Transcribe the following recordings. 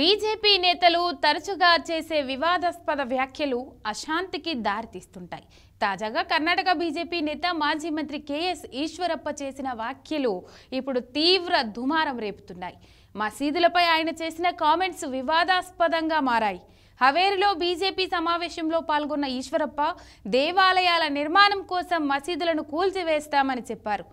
BJP నేతలు తరచుగా చేసే వివాదాస్పద వ్యాఖ్యలు అశాంతికి దారితీస్తుంటాయి తాజాగా కర్ణాటక బీజేపీ నేత మాజీ మంత్రి కేఎస్ ఈశ్వరప్ప చేసిన వ్యాఖ్యలు ఇప్పుడు తీవ్ర దుమారం రేపుతున్నాయి మసీదులపై ఆయన చేసిన కామెంట్స్ వివాదాస్పదంగా మారాయి హవేరిలో బీజేపీ సమావేశంలో పాల్గొన్న ఈశ్వరప్ప దేవాలయాల నిర్మాణం కోసం మసీదులను కూల్చివేస్తామని చెప్పారు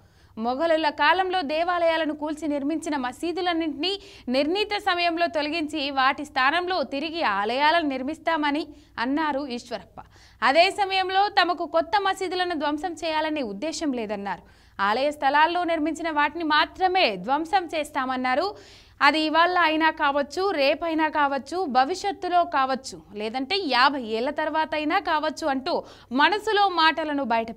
మొఘలుల కాలంలో దేవాలయాలను కూల్చి నిర్మించిన మసీదులన్నింటినీ నిర్ణీత సమయంలో తొలగించి వాటి స్థానంలో తిరిగి ఆలయాలను నిర్మిస్తామని అన్నారు ఈశ్వరప్ప అదే సమయంలో తమకు కొత్త మసీదులను ధ్వంసం చేయాలనే ఉద్దేశం లేదన్నారు ఆలయ స్థలాల్లో నిర్మించిన వాటిని మాత్రమే ధ్వంసం చేస్తామన్నారు అది ఇవాళ అయినా కావచ్చు రేపైనా కావచ్చు భవిష్యత్తులో కావచ్చు లేదంటే యాభై ఏళ్ల తర్వాత అయినా కావచ్చు అంటూ మనసులో మాటలను బయట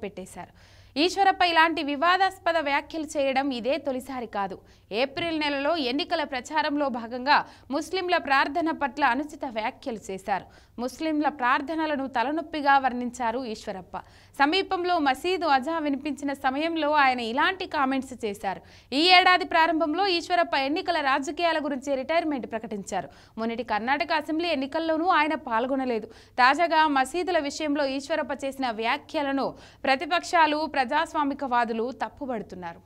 ఈశ్వరప్ప ఇలాంటి వివాదాస్పద వ్యాఖ్యలు చేయడం ఇదే తొలిసారి కాదు ఏప్రిల్ నెలలో ఎన్నికల ప్రచారంలో భాగంగా ముస్లింల ప్రార్థన పట్ల అనుచిత వ్యాఖ్యలు చేశారు ముస్లింల ప్రార్థనలను తలనొప్పిగా వర్ణించారు ఈశ్వరప్ప సమీపంలో మసీదు అజా వినిపించిన సమయంలో ఆయన ఇలాంటి కామెంట్స్ చేశారు ఈ ఏడాది ప్రారంభంలో ఈశ్వరప్ప ఎన్నికల రాజకీయాల గురించి రిటైర్మెంట్ ప్రకటించారు మొన్నటి కర్ణాటక అసెంబ్లీ ఎన్నికల్లోనూ ఆయన పాల్గొనలేదు తాజాగా మసీదుల విషయంలో ఈశ్వరప్ప చేసిన వ్యాఖ్యలను ప్రతిపక్షాలు ప్రజాస్వామికవాదులు తప్పుబడుతున్నారు